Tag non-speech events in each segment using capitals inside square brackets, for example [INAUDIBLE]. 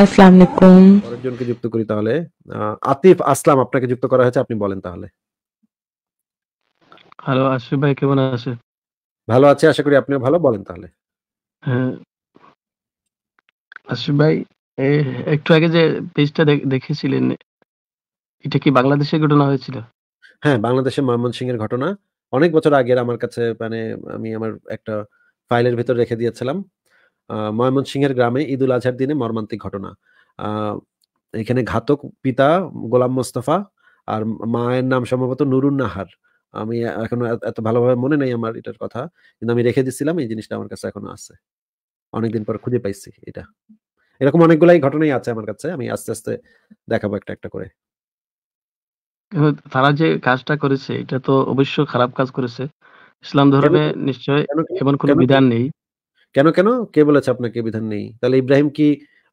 আসসালামু আলাইকুম আরেকজনকে যুক্ত করি তাহলে আতিফ আসলাম আপনাকে যুক্ত করা হয়েছে আপনি বলেন তাহলে হ্যালো আশিফ ভাই কেমন আছে ভালো আছে আশা করি আপনিও ভালো বলেন তাহলে হ্যাঁ আশিফ ভাই একটু আগে যে পেজটা দেখেছিলেন এটা কি বাংলাদেশে ঘটনা হয়েছিল হ্যাঁ বাংলাদেশে এর ঘটনা অনেক বছর আগের আমার কাছে মানে আমি আমার একটা ফাইলের ভেতর রেখে দিয়েছিলাম ময়মনসিংহের গ্রামে ঈদুল আজহার দিনে মর্মান্তিক ঘটনা এখানে ঘাতক পিতা গোলাম মোস্তফা আর মায়ের নাম সম্ভবত নুরুন নাহার আমি এখন এত ভালোভাবে মনে নেই আমার এটার কথা কিন্তু আমি রেখে দিছিলাম এই জিনিসটা আমার কাছে এখনো আছে অনেকদিন পর খুঁজে পাইছি এটা এরকম অনেকগুলাই ঘটনাই আছে আমার কাছে আমি আস্তে আস্তে দেখাবো একটা একটা করে তারা যে কাজটা করেছে এটা তো অবশ্য খারাপ কাজ করেছে ইসলাম ধর্মে নিশ্চয় এমন কোনো বিধান নেই কেন কেন কে বলেছে আপনাকে বিধান নেই তাহলে ইব্রাহিম কি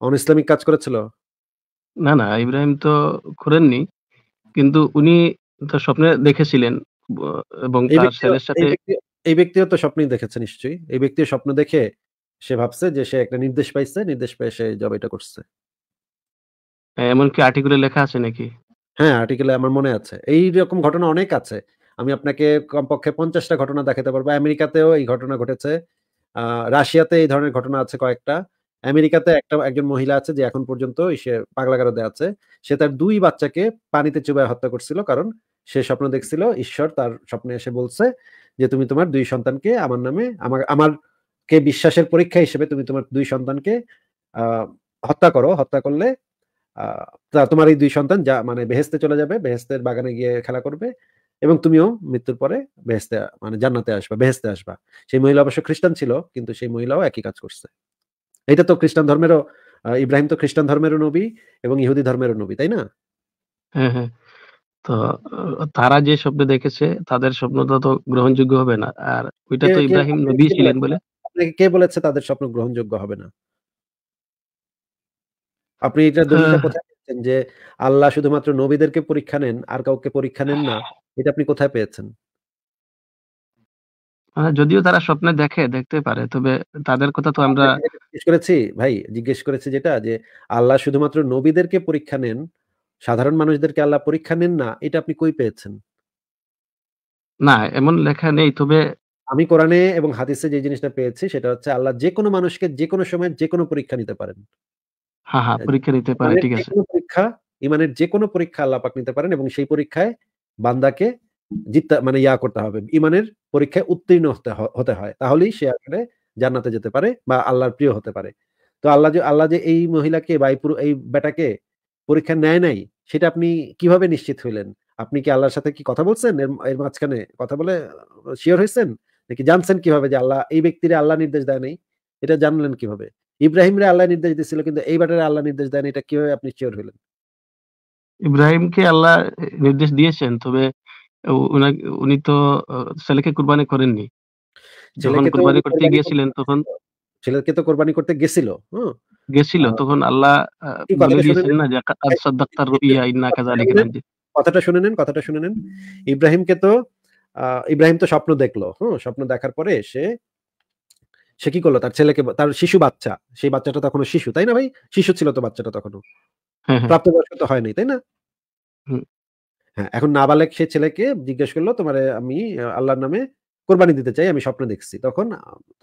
অন ইসলামিক কাজ করেছিল না না ইব্রাহিম তো করেননি কিন্তু উনি তো স্বপ্নে দেখেছিলেন এবং এই ব্যক্তিও তো স্বপ্নই দেখেছে নিশ্চয়ই এই ব্যক্তি স্বপ্ন দেখে সে ভাবছে যে সে একটা নির্দেশ পাইছে নির্দেশ পেয়ে সে জব এটা করছে হ্যাঁ, এমনকি আর্টিকেলে লেখা আছে নাকি হ্যাঁ আর্টিকেলে আমার মনে আছে এই রকম ঘটনা অনেক আছে আমি আপনাকে কমপক্ষে পঞ্চাশটা ঘটনা দেখাতে পারবো আমেরিকাতেও এই ঘটনা ঘটেছে রাশিয়াতে এই ধরনের ঘটনা আছে কয়েকটা আমেরিকাতে একটা একজন মহিলা আছে যে এখন পর্যন্ত সে পাগলাগারদে আছে সে তার দুই বাচ্চাকে পানিতে চুবায় হত্যা করছিল কারণ সে স্বপ্ন দেখছিল ঈশ্বর তার স্বপ্নে এসে বলছে যে তুমি তোমার দুই সন্তানকে আমার নামে আমার আমার কে বিশ্বাসের পরীক্ষা হিসেবে তুমি তোমার দুই সন্তানকে হত্যা করো হত্যা করলে তোমার এই দুই সন্তান যা মানে বেহেস্তে চলে যাবে বেহেস্তের বাগানে গিয়ে খেলা করবে এবং তুমিও মৃত্যুর পরে বেহেস্তে মানে জান্নাতে আসবা বেহেস্তে আসবা সেই মহিলা অবশ্য খ্রিস্টান ছিল কিন্তু সেই মহিলাও একই কাজ করছে এটা তো খ্রিস্টান ধর্মেরও ইব্রাহিম তো খ্রিস্টান ধর্মেরও নবী এবং ইহুদি ধর্মেরও নবী তাই না হ্যাঁ, হ্যাঁ। তো তারা যে স্বপ্ন দেখেছে তাদের স্বপ্নটা তো গ্রহণযোগ্য হবে না আর ওইটা তো ইব্রাহিম নবী ছিলেন বলে আপনাকে কে বলেছে তাদের স্বপ্ন গ্রহণযোগ্য হবে না আপনি এটা দলিলটা হ্যাঁ। কোথায় যে আল্লাহ শুধুমাত্র নবীদেরকে পরীক্ষা নেন আর কাউকে পরীক্ষা নেন না এটা আপনি কোথায় পেয়েছেন? যদিও তারা স্বপ্নে দেখে, দেখতে পারে। তবে তাদের কথা তো আমরা জিজ্ঞেস করেছি ভাই, জিজ্ঞেস করেছি যেটা যে, আল্লাহ শুধুমাত্র নবীদেরকে পরীক্ষা নেন। সাধারণ মানুষদেরকে আল্লাহ পরীক্ষা নেন না। এটা আপনি কই পেয়েছেন? না, এমন লেখা নেই। তবে আমি কোরআনে এবং হাদিসে যে জিনিসটা পেয়েছি সেটা হচ্ছে আল্লাহ যেকোনো মানুষকে যেকোনো সময় যেকোনো পরীক্ষা নিতে পারেন। হ্যাঁ, হ্যাঁ, পরীক্ষা নিতে পারে। ঠিক আছে। পরীক্ষা ইমানের যেকোনো পরীক্ষা আল্লাহ পাক নিতে পারেন এবং সেই পরীক্ষায় বান্দাকে জিততে মানে ইয়া করতে হবে ইমানের পরীক্ষায় উত্তীর্ণ হতে হয় তাহলেই সে আসলে জান্নাতে যেতে পারে বা আল্লাহর প্রিয় হতে পারে তো আল্লাহ যে আল্লাহ যে এই মহিলাকে বা এই বেটাকে পরীক্ষা নেয় নাই সেটা আপনি কিভাবে নিশ্চিত হইলেন আপনি কি আল্লাহর সাথে কি কথা বলছেন এর মাঝখানে কথা বলে শিওর হয়েছেন নাকি জানছেন কিভাবে যে আল্লাহ এই ব্যক্তির আল্লাহ নির্দেশ দেয় নাই এটা জানলেন কিভাবে ইব্রাহিম রে আল্লাহ নির্দেশ দিয়েছিল কিন্তু এই ব্যাটারে আল্লাহ নির্দেশ দেয়নি এটা কিভাবে আপনি শিওর হইলেন ইব্রাহিমকে আল্লাহ নির্দেশ দিয়েছেন তবে উনি তো ছেলেকে কোরবানি করেননি। যখন কুরবানি কোরবানি করতে গিয়েছিলেন তখন ছেলেকে তো কোরবানি করতে গেছিল। হুম? গেছিল। তখন আল্লাহ বলে কথাটা শুনে দিয়েছেন না যে "কাদ সাদাকতার রুইয়া ইন্না কথাটা কাযালিকা শুনে নাজি" কথাটা শুনে নেন কথাটা শুনে নেন ইব্রাহিমকে তো ইব্রাহিম তো স্বপ্ন দেখলো। হুম? স্বপ্ন দেখার পরে সে সে কি করলো তার ছেলেকে তার শিশু বাচ্চা। সেই বাচ্চাটা তখন শিশু। তাই না ভাই? শিশু ছিল তো বাচ্চাটা তখনও প্রাপ্তবয়স্ক তো হয়নি তাই না হ্যাঁ এখন নাবালেক সে ছেলেকে জিজ্ঞেস করলো তোমার আমি আল্লাহর নামে কোরবানি দিতে চাই আমি স্বপ্ন দেখছি তখন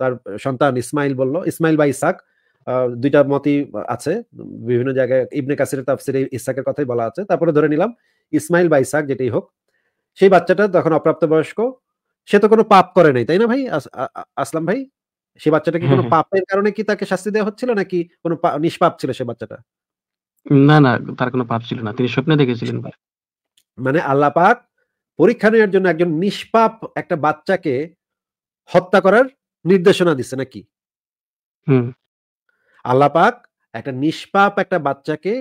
তার সন্তান ইসমাইল বলল ইসমাইল বা ইসাক দুইটা মতই আছে বিভিন্ন জায়গায় ইবনে কাসিরের তাফসিরে ইসাকের কথাই বলা আছে তারপরে ধরে নিলাম ইসমাইল বা ইসাক যেটাই হোক সেই বাচ্চাটা তখন অপ্রাপ্ত বয়স্ক সে তো কোনো পাপ করে নাই তাই না ভাই আসলাম ভাই সে বাচ্চাটা কি কোনো পাপের কারণে কি তাকে শাস্তি দেওয়া হচ্ছিল নাকি কোনো নিষ্পাপ ছিল সে বাচ্চাটা না, না তার কোনো পাপ ছিল না। তিনি স্বপ্নে দেখেছিলেন মানে আল্লাহ পাক পরীক্ষা নেওয়ার জন্য একজন নিষ্পাপ একটা বাচ্চাকে হত্যা করার নির্দেশনা দিছে নাকি? আল্লাহ পাক একটা নিষ্পাপ একটা বাচ্চাকে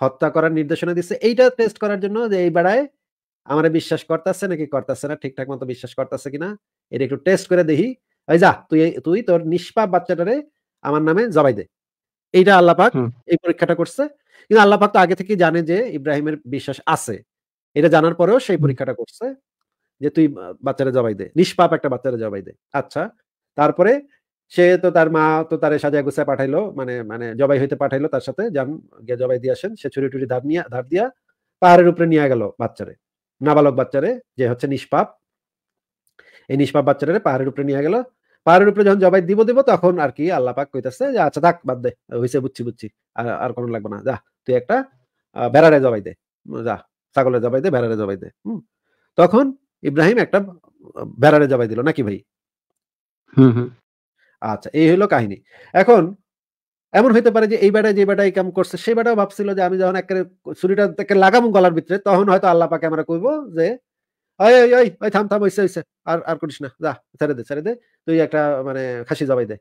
হত্যা করার নির্দেশনা দিছে। এইটা টেস্ট করার জন্য যে এই বেড়ায় আমার বিশ্বাস করতেছে নাকি করতেছে না, ঠিকঠাক মতো বিশ্বাস করতেছে কিনা এটা একটু টেস্ট করে দেখি। এই যা তুই তুই তোর নিষ্পাপ বাচ্চাটারে আমার নামে জবাই দে। এইটা আল্লাপাক এই পরীক্ষাটা করছে কিন্তু আল্লাপাক তো আগে থেকে জানে যে ইব্রাহিমের বিশ্বাস আছে এটা জানার পরেও সেই পরীক্ষাটা করছে যে তুই বাচ্চারা জবাই দে নিষ্পাপ একটা বাচ্চারা জবাই দে আচ্ছা তারপরে সে তো তার মা তো তার সাজা গুছায় পাঠাইলো মানে মানে জবাই হইতে পাঠাইলো তার সাথে যান গিয়ে জবাই দিয়ে আসেন সে ছুরি টুরি ধার নিয়ে ধার দিয়া পাহাড়ের উপরে নিয়ে গেল বাচ্চারে নাবালক বাচ্চারে যে হচ্ছে নিষ্পাপ এই নিষ্পাপ বাচ্চারে পাহাড়ের উপরে নিয়ে গেল পাহাড়ের উপরে যখন জবাই দিব দিব তখন আর কি আল্লাহ পাক কইতাছে যে আচ্ছা থাক বাদ দে হইছে বুঝছি বুঝছি আর আর কোনো লাগবে না যা তুই একটা বেড়ারে জবাই দে যা ছাগলের জবাই দে বেড়ারে জবাই দে হুম তখন ইব্রাহিম একটা বেড়ারে জবাই দিল নাকি ভাই আচ্ছা এই হলো কাহিনী এখন এমন হইতে পারে যে এই বেটায় যে বেটায় কাম করছে সেই বেটাও ভাবছিল যে আমি যখন একেবারে ছুরিটা তাকে লাগাবো গলার ভিতরে তখন হয়তো আল্লাহ পাকে আমরা কইবো যে ওই থাম থাম আর আর করিস না যা ছেড়ে দে ছেড়ে দে তুই একটা মানে খাসি জবাই দে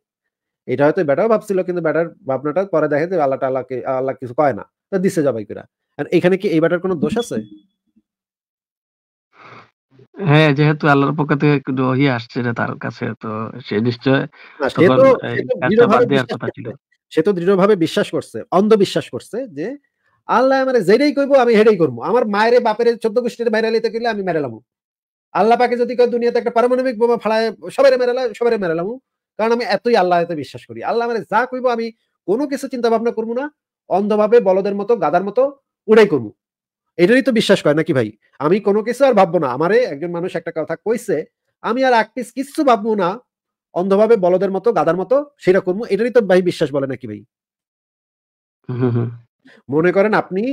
এটা হয়তো ব্যাটাও ভাবছিল কিন্তু ব্যাটার ভাবনাটা পরে দেখে যে আল্লাহ আল্লাহকে আল্লাহ কিছু কয় না তা দিছে জবাই আর এখানে কি এই ব্যাটার কোনো দোষ আছে হ্যাঁ যেহেতু আল্লাহর পক্ষ থেকে একটু ওহি আসছে তার কাছে তো সে নিশ্চয় সে তো দৃঢ়ভাবে বিশ্বাস করছে অন্ধবিশ্বাস করছে যে আল্লাহ আমার যেটাই কইবো আমি হেডেই করবো আমার মায়ের বাপের চোদ্দ গোষ্ঠীর বাইরে লিতে কইলে আমি মেরালামু আল্লাহ পাকে যদি কয় দুনিয়াতে একটা পারমাণবিক বোমা ফাড়ায় সবাই মেরালাম সবাই মেরালামু কারণ আমি এতই আল্লাহ এতে বিশ্বাস করি আল্লাহ আমার যা কইব আমি কোনো কিছু চিন্তা ভাবনা করবো না অন্ধভাবে বলদের মতো গাদার মতো উড়াই করবো এটারই তো বিশ্বাস করে নাকি ভাই আমি কোনো কিছু আর ভাববো না আমারে একজন মানুষ একটা কথা কইছে আমি আর এক পিস কিচ্ছু ভাববো না অন্ধভাবে বলদের মতো গাদার মতো সেটা করবো এটারই তো ভাই বিশ্বাস বলে নাকি ভাই মনে করেন আপনি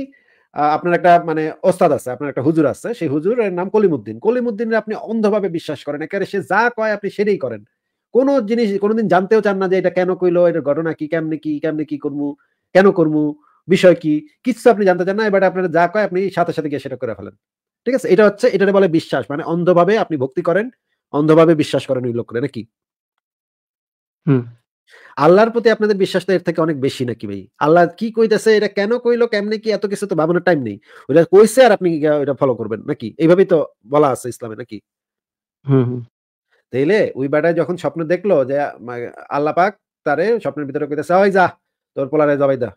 আপনার একটা মানে ওস্তাদ আছে আপনার একটা হুজুর আছে সেই হুজুরের নাম কলিমুদ্দিন কলিমুদ্দিনের আপনি অন্ধভাবে বিশ্বাস করেন একেবারে সে যা কয় আপনি সেটাই করেন কোন জিনিস কোনোদিন জানতেও চান না যে এটা কেন কইলো এটা ঘটনা কি কেমনে কি কেমনে কি করবো কেন করবো বিষয় কি কিছু আপনি জানতে চান না এবার আপনার যা কয় আপনি সাথে সাথে গিয়ে সেটা করে ফেলেন ঠিক আছে এটা হচ্ছে এটা বলে বিশ্বাস মানে অন্ধভাবে আপনি ভক্তি করেন অন্ধভাবে বিশ্বাস করেন ওই করে নাকি আল্লাহর প্রতি আপনাদের বিশ্বাস তো এর থেকে অনেক বেশি নাকি ভাই আল্লাহ কি কইতেছে এটা কেন কইলো কেমনে কি এত কিছু তো ভাবনার টাইম নেই ওটা কইছে আর আপনি এটা ফলো করবেন নাকি এইভাবেই তো বলা আছে ইসলামে নাকি তাইলে ওই বেটায় যখন স্বপ্ন দেখলো যে আল্লাহ পাক তারে স্বপ্নের ভিতরে কইতেছে ওই যা তোর পোলারে জবাই দা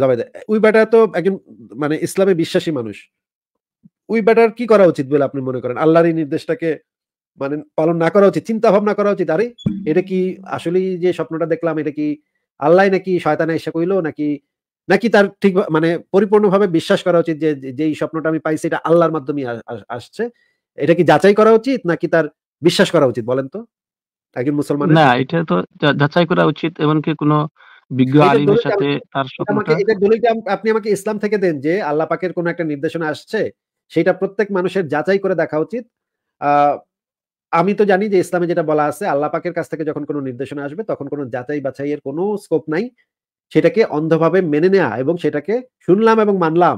জবাই দা ওই বেটা তো একজন মানে ইসলামে বিশ্বাসী মানুষ ওই বেটার কি করা উচিত বলে আপনি মনে করেন আল্লাহর এই নির্দেশটাকে মানে পালন না করা উচিত চিন্তা ভাবনা করা উচিত আরে এটা কি আসলে যে স্বপ্নটা দেখলাম এটা কি আল্লাহ নাকি শয়তানে এসে কইল নাকি নাকি তার ঠিক মানে পরিপূর্ণভাবে বিশ্বাস করা উচিত যে যেই স্বপ্নটা আমি পাইছি এটা আল্লাহর মাধ্যমে আসছে এটা কি যাচাই করা উচিত নাকি তার বিশ্বাস করা উচিত বলেন তো একজন মুসলমান না এটা তো যাচাই করা উচিত এমনকি কোনো বিজ্ঞ আলিমের সাথে তার স্বপ্নটা আপনি আমাকে ইসলাম থেকে দেন যে আল্লাহ পাকের কোনো একটা নির্দেশনা আসছে সেটা প্রত্যেক মানুষের যাচাই করে দেখা উচিত আহ আমি তো জানি যে ইসলামে যেটা বলা আছে আল্লাহ পাকের কাছ থেকে যখন কোনো নির্দেশনা আসবে তখন কোনো যাচাই বাছাইয়ের কোনো স্কোপ নাই সেটাকে অন্ধভাবে মেনে নেয়া এবং সেটাকে শুনলাম এবং মানলাম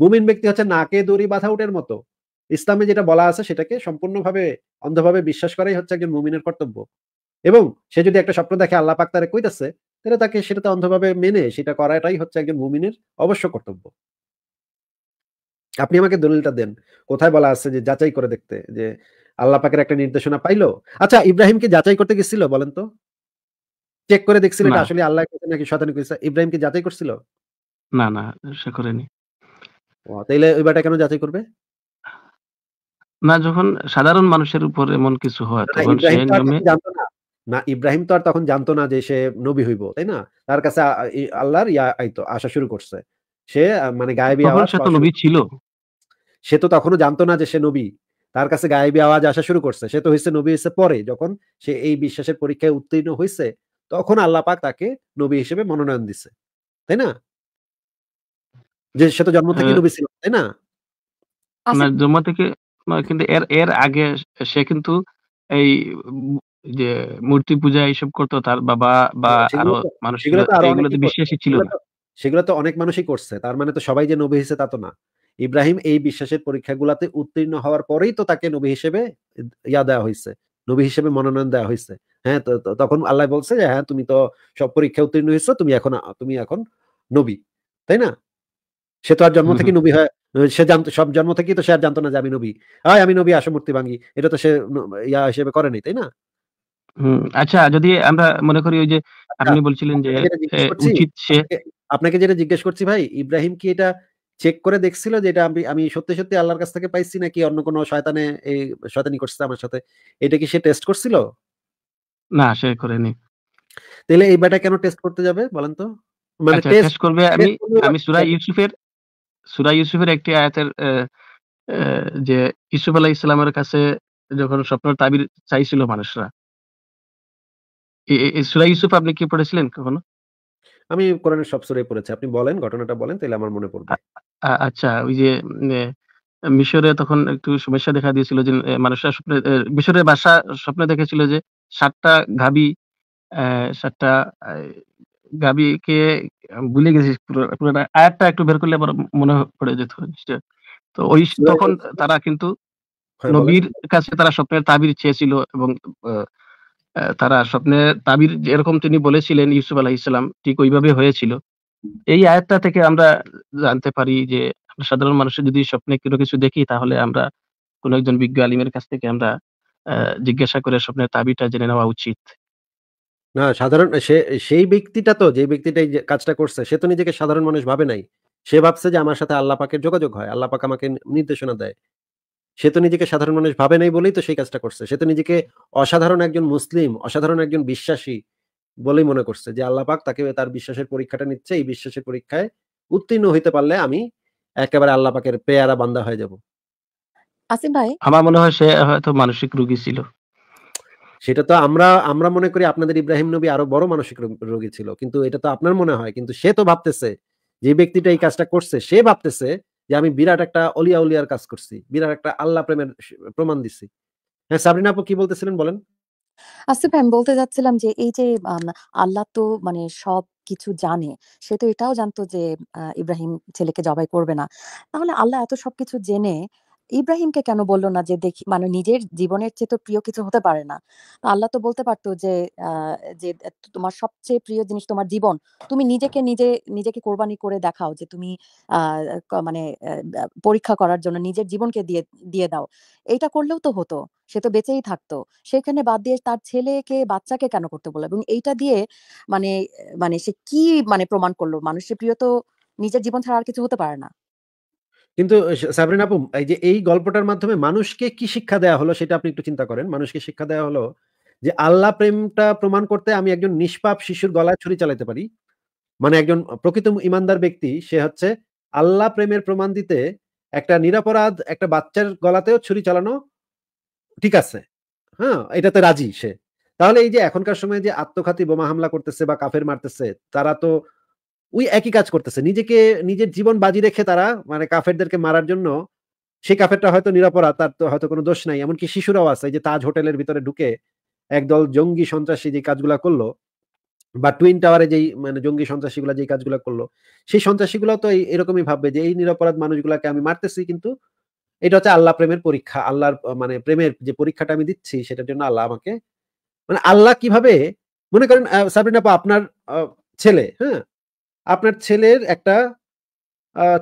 মুমিন ব্যক্তি হচ্ছে নাকে দড়ি বাঁধা উঠের মতো ইসলামে যেটা বলা আছে সেটাকে সম্পূর্ণভাবে অন্ধভাবে বিশ্বাস করাই হচ্ছে একজন মুমিনের কর্তব্য এবং সে যদি একটা স্বপ্ন দেখে আল্লাহ পাক তারা কইতাছে তাহলে তাকে সেটা তো অন্ধভাবে মেনে সেটা করাটাই হচ্ছে একজন মুমিনের অবশ্য কর্তব্য আপনি আমাকে দলিলটা দেন কোথায় বলা আছে যে যাচাই করে দেখতে যে আল্লাহ পাকের একটা নির্দেশনা পাইলো আচ্ছা ইব্রাহিমকে যাচাই করতে গেছিল বলেন তো চেক করে দেখছিল আসলে আল্লাহ নাকি শয়তান কইছে ইব্রাহিমকে যাচাই করছিল না না সে করেনি ও তাইলে ওই কেন যাচাই করবে না যখন সাধারণ মানুষের উপর এমন কিছু হয় তখন নিয়মে না ইব্রাহিম তো আর তখন জানতো না যে সে নবী হইব তাই না তার কাছে আল্লাহর ইয়া আইতো আসা শুরু করছে সে মানে গায়েবী আওয়াজ সে তো নবী ছিল সে তো তখনো জানতো না যে সে নবী তার কাছে গায়েবী আওয়াজ আসা শুরু করছে সে তো হয়েছে নবী হয়েছে পরে যখন সে এই বিশ্বাসের পরীক্ষায় উত্তীর্ণ হয়েছে তখন আল্লাহ পাক তাকে নবী হিসেবে মনোনয়ন দিছে তাই না যে সে তো জন্ম থেকে হ্যাঁ। নবী ছিল তাই না আচ্ছা। জন্ম থেকে কিন্তু এর এর আগে সে কিন্তু এই যে মূর্তি পূজা এইসব করতো তার বাবা বা হ্যাঁ, আরো মানুষ এগুলোতে বিশ্বাসী ছিল সেগুলো তো অনেক মানুষই করছে তার মানে তো সবাই যে নবী হিসেবে তা তো না ইব্রাহিম এই বিশ্বাসের পরীক্ষাগুলাতে উত্তীর্ণ হওয়ার পরেই তো তাকে নবী হিসেবে ইয়া দেওয়া হয়েছে নবী হিসেবে মনোনয়ন দেওয়া হয়েছে হ্যাঁ তখন আল্লাহ বলছে যে হ্যাঁ তুমি তো সব পরীক্ষা উত্তীর্ণ হয়েছো তুমি এখন তুমি এখন নবী তাই না সে তো আর জন্ম থেকে নবী হয় সে জানতো সব জন্ম থেকেই তো সে আর জানতো না যে আমি নবী হ্যাঁ আমি নবী আসো মূর্তি ভাঙি এটা তো সে ইয়া হিসেবে করেনি তাই না আচ্ছা যদি আমরা মনে করি ওই যে আচ্ছা, আপনি বলছিলেন যে উচিত সে আপনাকে যেটা জিজ্ঞেস করছি ভাই ইব্রাহিম কি এটা চেক করে দেখছিল যে এটা আমি আমি সত্যি সত্যি আল্লাহর কাছ থেকে পাইছি নাকি অন্য কোনো শয়তানে এই শয়তানি করছে আমার সাথে এটা কি সে টেস্ট করছিল না সে করেনি তাহলে এই ব্যাটা কেন টেস্ট করতে যাবে বলেন তো মানে টেস্ট আচ্ছা, করবে আমি আমি সূরা হ্যাঁ। ইউসুফের সূরা ইউসুফের একটি আয়াতের যে ইউসুফ আলাইহিস সালামের কাছে যখন স্বপ্নের তাবির চাইছিল মানুষরা সূরা ইউসুফ আপনি কি পড়েছিলেন কখনো আমি কোরআনের সব সূরাই পড়েছি আপনি বলেন ঘটনাটা বলেন তাহলে আমার মনে পড়বে আচ্ছা ওই যে মিশরে তখন একটু সমস্যা দেখা দিয়েছিল যে এ মানুষরা স্বপ্নে মিশরের বাসা স্বপ্নে দেখেছিল যে সাতটা গাবি সাতটা অ্যা ৭ টা আই ভুলে গেছি পুরো পুরোটা আয়াতটা একটু বের করলে আমার মনে পড়ে যেত তো ওই হ্যাঁ, তখন তারা কিন্তু হ্যাঁ, নবীর কাছে তারা স্বপ্নের তাবির চেয়েছিল এবং তারা স্বপ্নের তাবির যেরকম তিনি বলেছিলেন ইউসুফ আলাহিসাল্লাম ঠিক ওইভাবে হয়েছিল। এই আয়াতটা থেকে আমরা জানতে পারি যে সাধারণ মানুষের যদি স্বপ্নে কোনো কিছু দেখি তাহলে আমরা কোনো একজন বিজ্ঞ আলিমের কাছ থেকে আমরা জিজ্ঞাসা করে স্বপ্নের তাবিটা জেনে নেওয়া উচিত না সাধারণ সে সেই ব্যক্তিটা তো যে ব্যক্তিটা এই কাজটা করছে সে তো নিজেকে সাধারণ মানুষ ভাবে নাই সে ভাবছে যে আমার সাথে আল্লাহ পাকের যোগাযোগ হয় আল্লাহ পাক আমাকে নির্দেশনা দেয় সে তো নিজেকে সাধারণ মানুষ ভাবে নাই বলেই তো সেই কাজটা করছে সে তো নিজেকে অসাধারণ একজন মুসলিম অসাধারণ একজন বিশ্বাসী বলেই মনে করছে যে আল্লাহ পাক তাকে তার বিশ্বাসের পরীক্ষাটা নিচ্ছে এই বিশ্বাসের পরীক্ষায় উত্তীর্ণ হইতে পারলে আমি একেবারে আল্লাহ পাকের পেয়ারা বান্দা হয়ে যাব আসিফ ভাই আমার মনে হয় সে হয়তো মানসিক রোগী ছিল সেটা তো আমরা আমরা মনে করি আপনাদের ইব্রাহিম নবী আরো বড় মানসিক রোগী ছিল কিন্তু এটা তো আপনার মনে হয় কিন্তু সে তো ভাবতেছে যে ব্যক্তিটা এই কাজটা করছে সে ভাবতেছে যে আমি বিরাট একটা অলিয়া উলিয়ার কাজ করছি বিরাট একটা আল্লাহ প্রেমের প্রমাণ দিছি হ্যাঁ সাবরিনা আপু কি বলতেছিলেন বলেন আসিফ আমি বলতে চাচ্ছিলাম যে এই যে আল্লাহ তো মানে সবকিছু জানে। সে তো এটাও জানতো যে ইব্রাহিম ছেলেকে জবাই করবে না। তাহলে আল্লাহ এত সবকিছু জেনে ইব্রাহিমকে কেন বলল না যে দেখি মানে নিজের জীবনের চেয়ে তো প্রিয় কিছু হতে পারে না আল্লাহ তো বলতে পারতো যে যে তোমার সবচেয়ে প্রিয় জিনিস তোমার জীবন তুমি নিজেকে নিজে নিজেকে কোরবানি করে দেখাও যে তুমি মানে পরীক্ষা করার জন্য নিজের জীবনকে দিয়ে দিয়ে দাও এটা করলেও তো হতো সে তো বেঁচেই থাকতো সেখানে বাদ দিয়ে তার ছেলেকে বাচ্চাকে কেন করতে বলো এবং এইটা দিয়ে মানে মানে সে কি মানে প্রমাণ করলো মানুষের প্রিয় তো নিজের জীবন ছাড়া আর কিছু হতে পারে না কিন্তু সাবরিন আপু এই যে এই গল্পটার মাধ্যমে মানুষকে কি শিক্ষা দেয়া হলো সেটা আপনি একটু চিন্তা করেন মানুষকে শিক্ষা দেয়া হলো যে আল্লাহ প্রেমটা প্রমাণ করতে আমি একজন নিষ্পাপ শিশুর গলায় ছুরি চালাতে পারি মানে একজন প্রকৃত ইমানদার ব্যক্তি সে হচ্ছে আল্লাহ প্রেমের প্রমাণ দিতে একটা নিরাপরাধ একটা বাচ্চার গলাতেও ছুরি চালানো ঠিক আছে হ্যাঁ এটাতে রাজি সে তাহলে এই যে এখনকার সময় যে আত্মঘাতী বোমা হামলা করতেছে বা কাফের মারতেছে তারা তো ওই একই কাজ করতেছে নিজেকে নিজের জীবন বাজি রেখে তারা মানে কাফেরদেরকে মারার জন্য সেই কাফেরটা হয়তো নিরাপরাধ তার তো হয়তো কোনো দোষ নাই এমনকি শিশুরাও আছে যে তাজ হোটেলের ভিতরে ঢুকে একদল জঙ্গি সন্ত্রাসী যে কাজগুলা করলো বা টুইন টাওয়ারে যেই মানে জঙ্গি সন্ত্রাসীগুলা যে কাজগুলা করলো সেই সন্ত্রাসীগুলো তো এরকমই ভাববে যে এই নিরাপরাধ মানুষগুলাকে আমি মারতেছি কিন্তু এটা হচ্ছে আল্লাহ প্রেমের পরীক্ষা আল্লাহর মানে প্রেমের যে পরীক্ষাটা আমি দিচ্ছি সেটার জন্য আল্লাহ আমাকে মানে আল্লাহ কিভাবে মনে করেন সাবরিন আপা আপনার ছেলে হ্যাঁ আপনার ছেলের একটা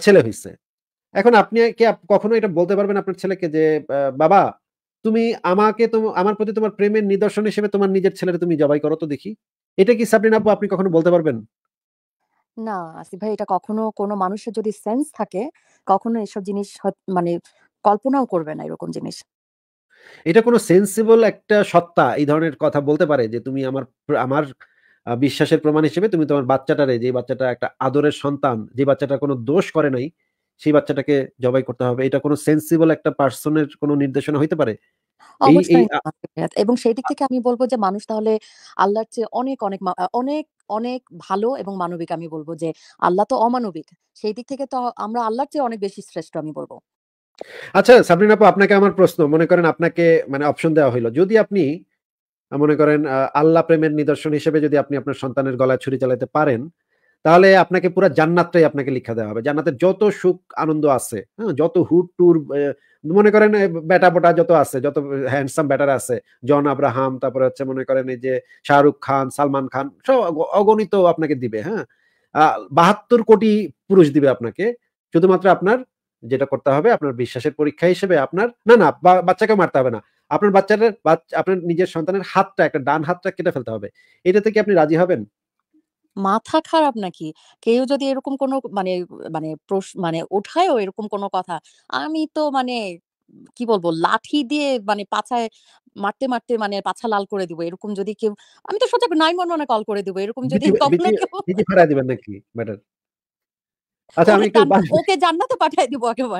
ছেলে হয়েছে এখন আপনি কি কখনো এটা বলতে পারবেন আপনার ছেলেকে যে বাবা তুমি আমাকে আমার প্রতি তোমার প্রেমের নিদর্শন হিসেবে তোমার নিজের ছেলের তুমি জবাই করো তো দেখি এটা কি সাবরিন আপু আপনি কখনো বলতে পারবেন না আসিফ ভাই এটা কখনো কোনো মানুষের যদি সেন্স থাকে কখনো এসব জিনিস মানে কল্পনাও করবে না এরকম জিনিস এটা কোনো সেন্সিবল একটা সত্তা এই ধরনের কথা বলতে পারে যে তুমি আমার আমার বিশ্বাসের প্রমাণ হিসেবে তুমি তোমার বাচ্চাটারে যে বাচ্চাটা একটা আদরের সন্তান যে বাচ্চাটা কোনো দোষ করে নাই সেই বাচ্চাটাকে জবাই করতে হবে এটা কোনো সেন্সিবল একটা পার্সনের কোনো নির্দেশনা হইতে পারে এবং সেই দিক থেকে আমি বলবো যে মানুষ তাহলে আল্লাহর চেয়ে অনেক অনেক অনেক অনেক ভালো এবং মানবিক আমি বলবো যে আল্লাহ তো অমানবিক সেই দিক থেকে তো আমরা আল্লাহর চেয়ে অনেক বেশি শ্রেষ্ঠ আমি বলবো আচ্ছা সাবরিন আপু আপনাকে আমার প্রশ্ন মনে করেন আপনাকে মানে অপশন দেওয়া হলো যদি আপনি মনে করেন আল্লাহ প্রেমের নিদর্শন হিসেবে যদি আপনি আপনার সন্তানের গলায় ছুরি চালাতে পারেন তাহলে আপনাকে পুরো জান্নাতটাই আপনাকে লিখা দেওয়া হবে জান্নাতের যত সুখ আনন্দ আছে হ্যাঁ, যত হুট টুর মনে করেন বেটা বোটা যত আছে যত হ্যান্ডসাম ব্যাটার আছে জন আব্রাহাম তারপরে হচ্ছে মনে করেন এই যে শাহরুখ খান সালমান খান সব অগণিত আপনাকে দিবে হ্যাঁ বাহাত্তর কোটি পুরুষ দিবে আপনাকে শুধুমাত্র আপনার যেটা করতে হবে আপনার বিশ্বাসের পরীক্ষা হিসেবে আপনার না না বাচ্চাকে মারতে হবে না আপনার বাচ্চাদের আপনার নিজের সন্তানের হাতটা একটা ডান হাতটা কেটে ফেলতে হবে এটাতে কি আপনি রাজি হবেন মাথা খারাপ নাকি কেউ যদি এরকম কোনো মানে মানে মানে ওঠায়ও এরকম কোনো কথা আমি তো মানে কি বলবো লাঠি দিয়ে মানে পাছায় মারতে মারতে মানে পাছা লাল করে দিব এরকম যদি কেউ আমি তো সোজা নাইন ওয়ান ওয়ানে কল করে দিব এরকম যদি কমপ্লেন দিবেন নাকি ম্যাডাম আচ্ছা আমি একটু ওকে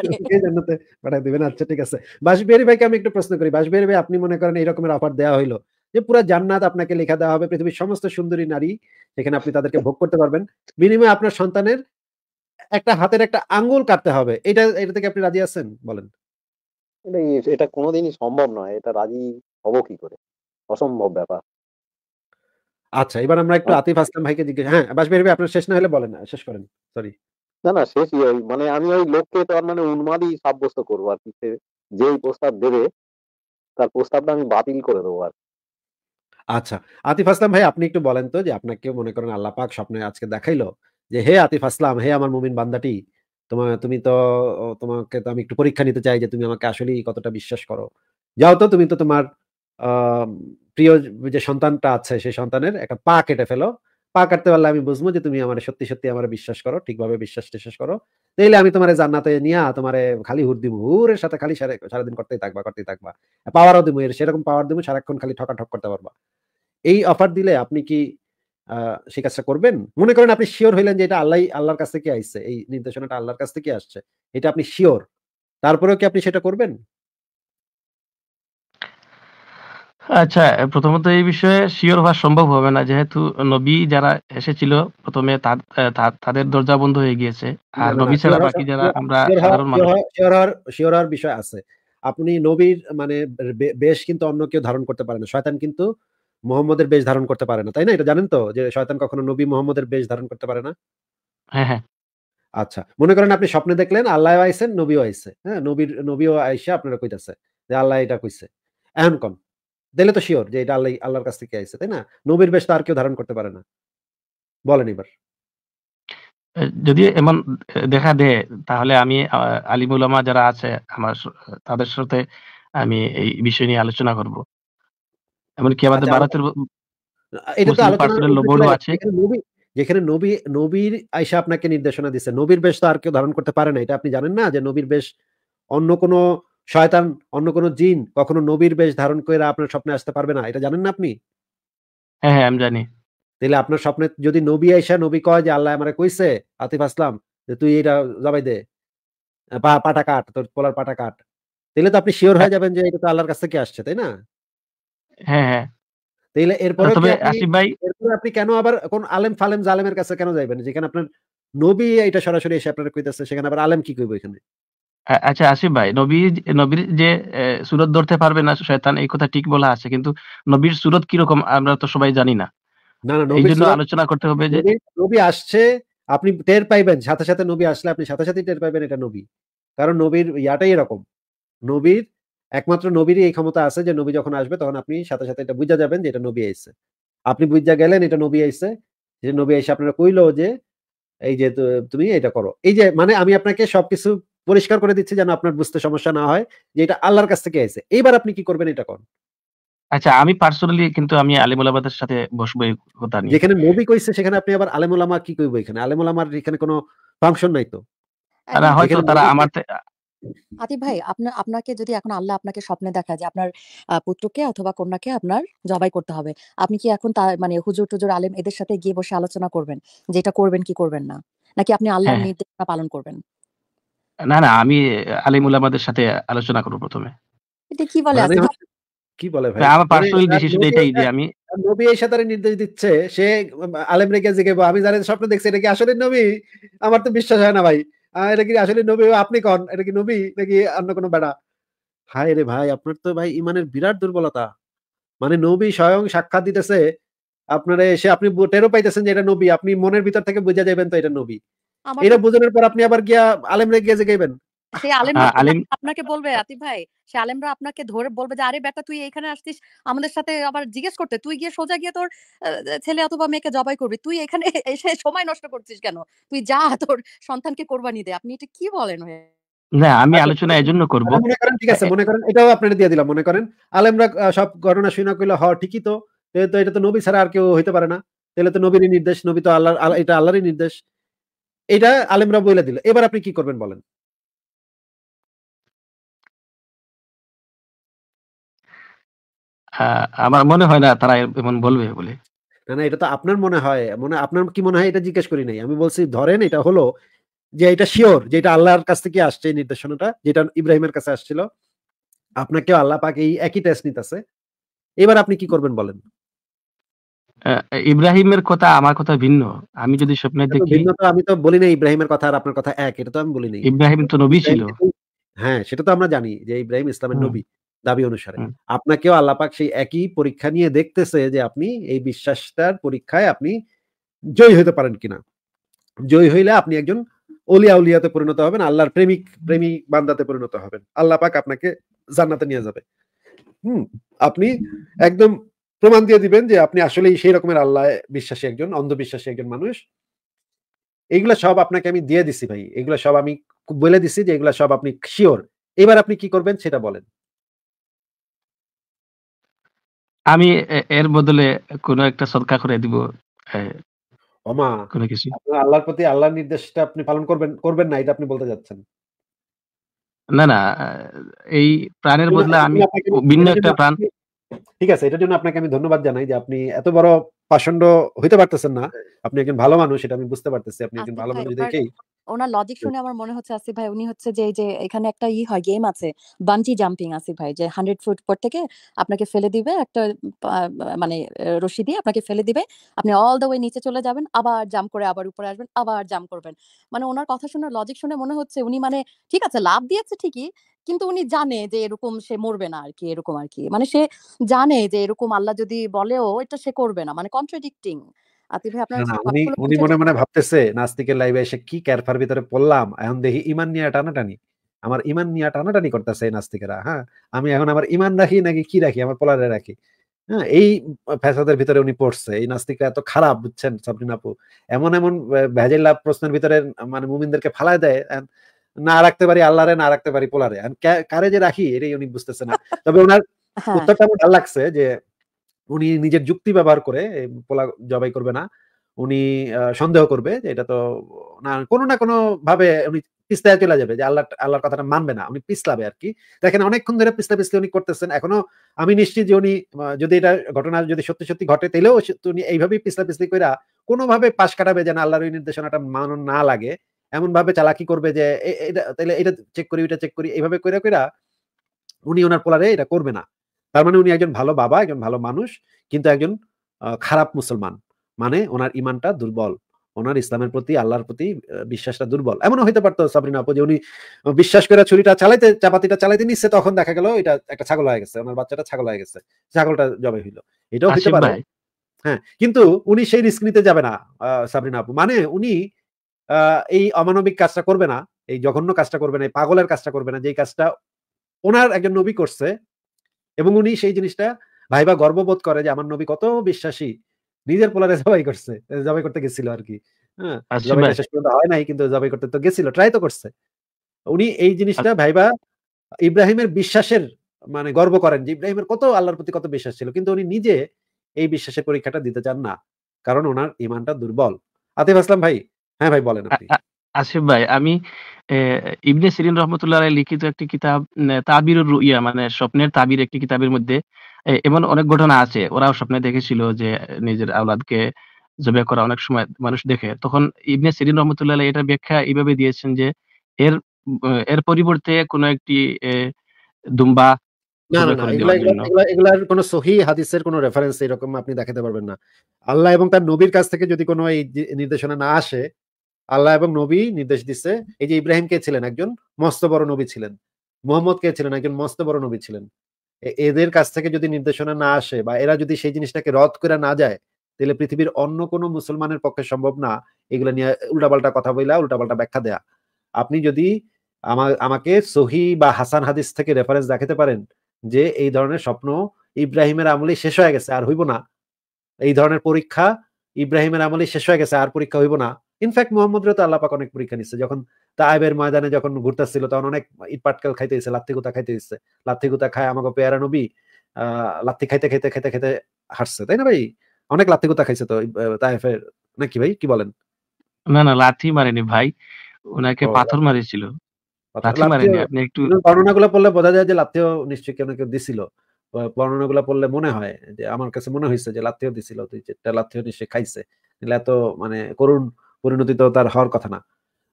[LAUGHS] আচ্ছা, আপনি মনে করেন অফার দেওয়া হইলো যে পুরো জান্নাত আপনাকে লেখা দেওয়া হবে পৃথিবীর সমস্ত সুন্দরী নারী আপনি তাদেরকে ভোগ করতে পারবেন বিনিময়ে আপনার সন্তানের একটা হাতের একটা আঙ্গুল কাটতে হবে এটা এটা থেকে আপনি রাজি আছেন বলেন এটা কোনোদিনই সম্ভব নয় এটা রাজি হব কি করে অসম্ভব ব্যাপার আচ্ছা এবার আমরা একটু আতিফ আসলাম ভাইকে জিজ্ঞেস হ্যাঁ বাসবিহারি ভাই আপনার শেষ না হলে বলেন শেষ করেন সরি না, না শেষই ওই মানে আমি ওই লোককে তো মানে উন্মাদই সাব্যস্ত করবো আরকি। সে যেই প্রস্তাব দেবে তার প্রস্তাবটা আমি বাতিল করে দেবো আর আচ্ছা। আতিফ আসলাম ভাই আপনি একটু বলেন তো যে আপনাকে মনে করেন আল্লাহ পাক স্বপ্নে আজকে দেখাইলো যে, "হে আতিফ আসলাম, হে আমার মুমিন বান্দাটি, তোমার তুমি তো তোমাকে তো আমি একটু পরীক্ষা নিতে চাই যে তুমি আমাকে আসলে কতটা বিশ্বাস করো। যাও তো তুমি তো তোমার আ প্রিয় যে সন্তানটা আছে সেই সন্তানের একটা পা কেটে ফেলো। পা কাটতে পারলে আমি বুঝবো যে তুমি আমার সত্যি সত্যি আমার বিশ্বাস করো ঠিকভাবে বিশ্বাস টিশ্বাস করো তাইলে আমি তোমার জান্নাতে নিয়ে তোমার খালি হুর দিব হুরের সাথে খালি সারাদিন করতেই থাকবা করতেই থাকবা পাওয়ারও দিব এর সেরকম পাওয়ার দিব সারাক্ষণ খালি ঠকা ঠক করতে পারবা এই অফার দিলে আপনি কি সে কাজটা করবেন মনে করেন আপনি শিওর হইলেন যে এটা আল্লাহ আল্লাহর কাছ থেকে আসছে এই নির্দেশনাটা আল্লাহর কাছ থেকে আসছে এটা আপনি শিওর তারপরেও কি আপনি সেটা করবেন আচ্ছা প্রথমত এই বিষয়ে শিওর হওয়া সম্ভব হবে না যেহেতু নবী যারা এসেছিল প্রথমে তাদের দরজা বন্ধ হয়ে গিয়েছে আর নবী ছাড়া বাকি যারা আমরা সাধারণ মানুষ শিওর বিষয় আছে আপনি নবীর মানে বেশ কিন্তু অন্য কেউ ধারণ করতে পারে না শয়তান কিন্তু মোহাম্মদের বেশ ধারণ করতে পারে না তাই না এটা জানেন তো যে শয়তান কখনো নবী মোহাম্মদের বেশ ধারণ করতে পারে না হ্যাঁ হ্যাঁ আচ্ছা মনে করেন আপনি স্বপ্নে দেখলেন আল্লাহ আইসেন নবীও আইসে হ্যাঁ নবীর নবীও আইসে আপনারা কইতাছে যে আল্লাহ এটা কইছে এমন কোন দিলে তো শিওর যে এটা আল্লাহ আল্লাহর কাছ থেকে আইছে তাই না নবীর বেশ তার কেউ ধারণ করতে পারে না বলেন এবার যদি এমন দেখা দে তাহলে আমি আলিমুলামা যারা আছে আমার তাদের সাথে আমি এই বিষয় নিয়ে আলোচনা করব এমনকি আমাদের আচ্ছা, ভারতের যেখানে নবী নবীর আয়সা আপনাকে নির্দেশনা দিচ্ছে নবীর বেশ তো আর কেউ ধারণ করতে পারে না এটা আপনি জানেন না যে নবীর বেশ অন্য কোনো শয়তান অন্য কোনো জিন কখনো নবীর বেশ ধারণ করে আপনার স্বপ্নে আসতে পারবে না এটা জানেন না আপনি হ্যাঁ হ্যাঁ আমি জানি তাহলে আপনার স্বপ্নে যদি নবী আইসা নবী কয় যে আল্লাহ আমারে কইছে আতিফ আসলাম যে তুই এটা জবাই দে পাটা কাট তোর পোলার পাটা কাট তাহলে তো আপনি শিওর হয়ে আচ্ছা। যাবেন যে এটা তো আল্লাহর কাছ থেকে আসছে তাই না হ্যাঁ হ্যাঁ তাহলে এরপরে আচ্ছা, ভাই এরপরে আপনি কেন আবার কোন আলেম ফালেম জালেমের কাছে কেন যাবেন যেখানে আপনার নবী এটা সরাসরি এসে আপনার কইতেছে সেখানে আবার আলেম কি কইবো এখানে আচ্ছা আসিফ ভাই নবী নবীর যে সুরত ধরতে পারবে না শয়তান এই কথা ঠিক বলা আছে কিন্তু নবীর সুরত কিরকম আমরা তো সবাই জানি না এই জন্য আলোচনা করতে হবে যে নবী আসছে আপনি টের পাইবেন সাথে সাথে নবী আসলে আপনি সাথে সাথে টের পাইবেন এটা নবী কারণ নবীর ইয়াটাই এরকম নবীর একমাত্র নবীরই এই ক্ষমতা আছে যে নবী যখন আসবে তখন আপনি সাথে সাথে এটা বুঝা যাবেন যে এটা নবী আইছে আপনি বুঝা গেলেন এটা নবী আইছে যে নবী আইসে আপনারা কইলো যে এই যে তুমি এটা করো এই যে মানে আমি আপনাকে সবকিছু পরিষ্কার করে দিচ্ছি যেন আপনার বুঝতে সমস্যা না হয় যে এটা আল্লাহর কাছ থেকে আছে এইবার আপনি কি করবেন এটা কোন আচ্ছা আমি পার্সোনালি কিন্তু আমি আলিমুলামাদের সাথে বসবো এই কথা নিয়ে যেখানে মুভি কইছে সেখানে আপনি আবার আলেমুলামা কি কইবো এখানে আলেমুলামার এখানে কোনো ফাংশন নাই তো তারা হয়তো তারা আমার আতিফ ভাই আপনার আপনাকে যদি এখন আল্লাহ আপনাকে স্বপ্নে দেখায় যে আপনার পুত্রকে অথবা কন্যাকে আপনার জবাই করতে হবে আপনি কি এখন তার মানে হুজুর টুজুর আলেম এদের সাথে গিয়ে বসে আলোচনা করবেন যে এটা করবেন কি করবেন না নাকি আপনি আল্লাহর হ্যাঁ। নির্দেশনা পালন করবেন না, না আমি আলিমুল আমাদের সাথে আলোচনা করব প্রথমে এটা কি বলে মানে কি বলে ভাই? আমার পার্সোনাল মানে ডিসিশন এটাই যে আমি নবী এই সাতারে নির্দেশ দিচ্ছে। সে আলেম রেখে জিজ্ঞেস আমি জানি স্বপ্ন দেখছি এটা কি আসলে নবী? আমার তো বিশ্বাস হয় না ভাই। এটা কি আসলে নবী আপনি কন? এটা কি নবী নাকি অন্য কোনো হায় রে ভাই আপনার তো ভাই ইমানের বিরাট দুর্বলতা। মানে নবী স্বয়ং সাক্ষাৎ দিতেছে। আপনারে সে আপনি টেরও পাইতেছেন যে এটা নবী। আপনি মনের ভিতর থেকে বুঝা যাবেন তো এটা নবী। এটা বোঝানোর পর আপনি আবার গিয়া আলেমরে গিয়ে যে সেই আলেম আপনাকে বলবে আতিফ ভাই সে আলেমরা আপনাকে ধরে বলবে যে আরে বেটা তুই এখানে আসতিস আমাদের সাথে আবার জিজ্ঞেস করতে তুই গিয়ে সোজা গিয়ে তোর ছেলে অথবা মেয়েকে জবাই করবি তুই এখানে [LAUGHS] এসে সময় নষ্ট করছিস কেন তুই যা তোর সন্তানকে কোরবানি দে আপনি এটা কি বলেন না আমি আচ্ছা, আলোচনা আচ্ছা। এজন্য করব আচ্ছা, মনে করেন ঠিক আছে মনে করেন এটাও আপনারা দিয়ে দিলাম মনে করেন আলেমরা সব ঘটনা শুনে কইলো হ ঠিকই তো তো এটা তো নবী ছাড়া আর কেউ হইতে পারে না তাহলে তো নবীরই নির্দেশ নবী তো আল্লাহ এটা আল্লাহরই নির্দেশ এটা আলেমরা বইলা দিল এবার আপনি কি করবেন বলেন হ্যাঁ, আমার মনে হয় না তারা এমন বলবে বলে না না এটা তো আপনার মনে হয় মনে আপনার কি মনে হয় এটা জিজ্ঞেস করি নাই আমি বলছি ধরেন এটা হলো যে এটা শিওর যে এটা আল্লাহর কাছ থেকে আসছে নির্দেশনাটা যেটা ইব্রাহিমের কাছে আসছিল আপনাকেও আল্লাহ পাকে এই একই টেস্ট নিতেছে এবার আপনি কি করবেন বলেন ইব্রাহিমের কথা আমার কথা ভিন্ন আমি যদি স্বপ্নে দেখি তো আমি তো বলি না ইব্রাহিমের কথা আর আপনার কথা এক এটা তো আমি বলি না ইব্রাহিম তো নবী ছিল হ্যাঁ সেটা তো আমরা জানি যে ইব্রাহিম ইসলামের নবী দাবি অনুসারে আপনাকেও আল্লাপাক সেই একই পরীক্ষা নিয়ে দেখতেছে যে আপনি এই বিশ্বাসটার পরীক্ষায় আপনি জয়ী হইতে পারেন কিনা জয়ী হইলে আপনি একজন অলিয়া উলিয়াতে পরিণত হবেন আল্লাহর প্রেমিক প্রেমিক বান্দাতে পরিণত হবেন আল্লাহ পাক আপনাকে জান্নাতে নিয়ে যাবে হুম আপনি একদম প্রমাণ দিয়ে দিবেন যে আপনি আসলে সেই রকমের আল্লাহ বিশ্বাসী একজন অন্ধবিশ্বাসী একজন মানুষ এইগুলা সব আপনাকে আমি দিয়ে দিছি ভাই এগুলা সব আমি বলে দিছি যে এগুলা সব আপনি শিওর এবার আপনি কি করবেন সেটা বলেন আমি এর বদলে কোন একটা সদকা করে দিব ওমা কোনো কিছু আল্লাহর প্রতি আল্লাহর নির্দেশটা আপনি পালন করবেন করবেন না এটা আপনি বলতে যাচ্ছেন না না এই প্রাণের বদলে আমি ভিন্ন একটা প্রাণ ঠিক আছে এটার জন্য আপনাকে আমি ধন্যবাদ জানাই যে আপনি এত বড় পাষণ্ড হইতে পারতেছেন না হ্যাঁ। আপনি একজন ভালো মানুষ এটা আমি বুঝতে পারতেছি আপনি একজন আচ্ছা, ভালো মানুষ দেখেই ওনার লজিক শুনে আমার মনে হচ্ছে আসিফ ভাই উনি হচ্ছে যে যে এখানে একটা ই হয় গেম আছে বাঞ্চি জাম্পিং আসিফ ভাই যে হান্ড্রেড ফুট পর থেকে আপনাকে ফেলে দিবে একটা মানে রশি দিয়ে আপনাকে ফেলে দিবে আপনি অল দ্য ওয়ে নিচে চলে যাবেন আবার জাম্প করে আবার উপরে আসবেন আবার জাম্প করবেন মানে ওনার কথা শুনে লজিক শুনে মনে হচ্ছে উনি মানে ঠিক আছে লাভ দিয়েছে ঠিকই কিন্তু উনি জানে যে এরকম সে মরবে না আর কি এরকম আর কি মানে সে জানে যে এরকম আল্লাহ যদি বলেও এটা সে করবে না মানে কন্ট্রাডিক্টিং উনি মনে মনে ভাবতেছে নাস্তিকের লাইভে এসে কি ক্যারফার ভিতরে পড়লাম এখন দেখি ইমান নিয়ে টানাটানি আমার ইমান নিয়ে টানাটানি করতেছে এই নাস্তিকেরা হ্যাঁ আমি এখন আমার ইমান রাখি নাকি কি রাখি আমার রাখি হ্যাঁ এই ফ্যাসাদের ভিতরে উনি পড়ছে এই নাস্তিকরা এত খারাপ বুঝছেন সাবরিন আপু এমন এমন ভেজাল লাভ প্রশ্নের ভিতরে মানে মুমিনদেরকে ফালায় দেয় না রাখতে পারি আল্লাহরে না রাখতে পারি পোলারে কারে যে রাখি এটাই উনি বুঝতেছে না তবে ওনার হ্যাঁ। উত্তরটা আমার ভালো লাগছে যে উনি নিজের যুক্তি ব্যবহার করে পোলা জবাই করবে না উনি সন্দেহ করবে যে এটা তো না কোনো না কোনো ভাবে উনি পিস্তায় চলে যাবে যে আল্লাহ আল্লাহর কথাটা মানবে না উনি পিছলাবে আর কি দেখেন অনেকক্ষণ ধরে পিছলা পিছলে উনি করতেছেন এখনো আমি নিশ্চিত যে উনি যদি এটা ঘটনা যদি সত্যি সত্যি ঘটে তাহলেও উনি এইভাবেই পিছলা পিছলি করে কোনোভাবে পাশ কাটাবে যেন আল্লাহর ওই নির্দেশনাটা মান না লাগে এমন ভাবে চালাকি করবে যে এটা তাহলে এটা চেক করি ওইটা চেক করি এইভাবে কইরা করা উনি ওনার পোলারে এটা করবে না তার মানে উনি একজন ভালো বাবা একজন ভালো মানুষ কিন্তু একজন খারাপ মুসলমান মানে ওনার ইমানটা দুর্বল ওনার ইসলামের প্রতি আল্লাহর প্রতি বিশ্বাসটা দুর্বল এমনও হইতে পারতো সাবরিনা আপু যে উনি বিশ্বাস করে ছুরিটা চালাইতে চাপাতিটা চালাইতে নিচ্ছে তখন দেখা গেল এটা একটা ছাগল হয়ে গেছে ওনার বাচ্চাটা ছাগল হয়ে গেছে ছাগলটা জবে হইলো এটাও হইতে পারে হ্যাঁ কিন্তু উনি সেই রিস্ক নিতে যাবে না সাবরিনা আপু মানে উনি এই অমানবিক কাজটা করবে না এই জঘন্য কাজটা করবে না এই পাগলের কাজটা করবে না যে কাজটা ওনার একজন নবী করছে এবং উনি সেই জিনিসটা ভাইবা গর্ববোধ করে যে আমার নবী কত বিশ্বাসী নিজের পোলারে জবাই করছে জবাই করতে গেছিল আর কি হ্যাঁ আচ্ছা, হয় নাই কিন্তু জবাই করতে তো গেছিল ট্রাই তো করছে উনি এই জিনিসটা আচ্ছা। ভাইবা ইব্রাহিমের বিশ্বাসের মানে গর্ব করেন যে ইব্রাহিমের কত আল্লাহর প্রতি কত বিশ্বাস ছিল কিন্তু উনি নিজে এই বিশ্বাসের পরীক্ষাটা দিতে চান না কারণ ওনার ইমানটা দুর্বল আতিফ আসলাম ভাই হ্যাঁ ভাই বলেন আপনি আসিফ ভাই আমি ইবনে সিরিন রহমতুল্লাহ লিখিত একটি কিতাব তাবির রুইয়া মানে স্বপ্নের তাবির একটি কিতাবের মধ্যে এমন অনেক ঘটনা আছে ওরাও স্বপ্নে দেখেছিল যে নিজের আওলাদকে জবে করা অনেক সময় মানুষ দেখে তখন ইবনে সিরিন রহমতুল্লাহ এটা ব্যাখ্যা এইভাবে দিয়েছেন যে এর এর পরিবর্তে কোনো একটি দুম্বা এগুলার কোনো সহি হাদিসের কোনো রেফারেন্স এরকম আপনি দেখাতে পারবেন না আল্লাহ এবং তার নবীর কাছ থেকে যদি কোনো এই নির্দেশনা না আসে আল্লাহ এবং নবী নির্দেশ দিচ্ছে এই যে ইব্রাহিম কে ছিলেন একজন মস্ত বড় নবী ছিলেন মোহাম্মদ কে ছিলেন একজন মস্ত বড় নবী ছিলেন এদের কাছ থেকে যদি নির্দেশনা না আসে বা এরা যদি সেই জিনিসটাকে রদ করে না যায় তাহলে পৃথিবীর অন্য কোনো মুসলমানের পক্ষে সম্ভব না এগুলো নিয়ে উল্টাপাল্টা কথা বইলা উল্টাপাল্টা ব্যাখ্যা দেয়া আপনি যদি আমাকে সহি বা হাসান হাদিস থেকে রেফারেন্স দেখাতে পারেন যে এই ধরনের স্বপ্ন ইব্রাহিমের আমলে শেষ হয়ে গেছে আর হইব না এই ধরনের পরীক্ষা ইব্রাহিমের আমলে শেষ হয়ে গেছে আর পরীক্ষা হইব না ইনফ্যাক্ট মোহাম্মদরা তো আল্লাপাক অনেক পরীক্ষা নিচ্ছে যখন তাইবের ময়দানে যখন ঘুরতেছিল তখন অনেক ইট পাটকেল খাইতে দিচ্ছে লাত্তি গুতা খাইতে দিচ্ছে লাত্তি গুতা খায় আমাকে পেয়ারা নবী লাত্তি খাইতে খাইতে খাইতে খাইতে হাসছে তাই না ভাই অনেক লাত্তি গুতা খাইছে তো তাইফের নাকি ভাই কি বলেন না না লাথি মারেনি ভাই ওনাকে পাথর মারেছিল বর্ণনাগুলো পড়লে বোঝা যায় যে লাত্তিও নিশ্চয়ই কেন কেউ দিছিল বর্ণনাগুলো পড়লে মনে হয় যে আমার কাছে মনে হয়েছে যে লাত্তিও দিছিল দুই চারটা নিশ্চয়ই খাইছে এত মানে করুণ পরিণতি তো তার হওয়ার কথা না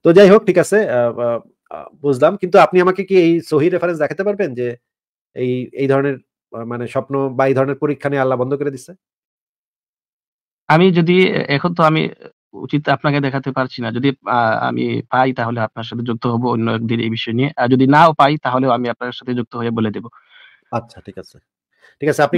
তো যাই হোক ঠিক আছে বুঝলাম কিন্তু আপনি আমাকে কি এই সহি রেফারেন্স দেখাতে পারবেন যে এই এই ধরনের মানে স্বপ্ন বা এই ধরনের পরীক্ষা নিয়ে আল্লাহ বন্ধ করে দিচ্ছে আমি যদি এখন তো আমি উচিত আপনাকে দেখাতে পারছি না যদি আমি পাই তাহলে আপনার সাথে যুক্ত হব অন্য একদিন এই বিষয় নিয়ে আর যদি নাও পাই তাহলে আমি আপনার সাথে যুক্ত হয়ে বলে দেব আচ্ছা ঠিক আছে ঠিক আছে আপনি